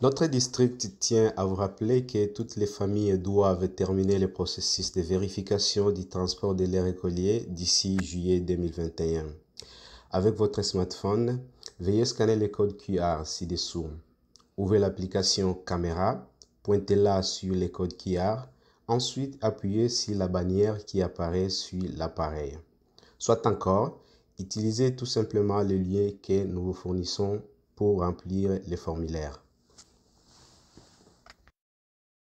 Notre district tient à vous rappeler que toutes les familles doivent terminer le processus de vérification du transport de l'air écolier d'ici juillet 2021. Avec votre smartphone, veuillez scanner le code QR ci-dessous. Ouvrez l'application Caméra, pointez-la sur le code QR, ensuite appuyez sur la bannière qui apparaît sur l'appareil. Soit encore, utilisez tout simplement le lien que nous vous fournissons pour remplir les formulaires.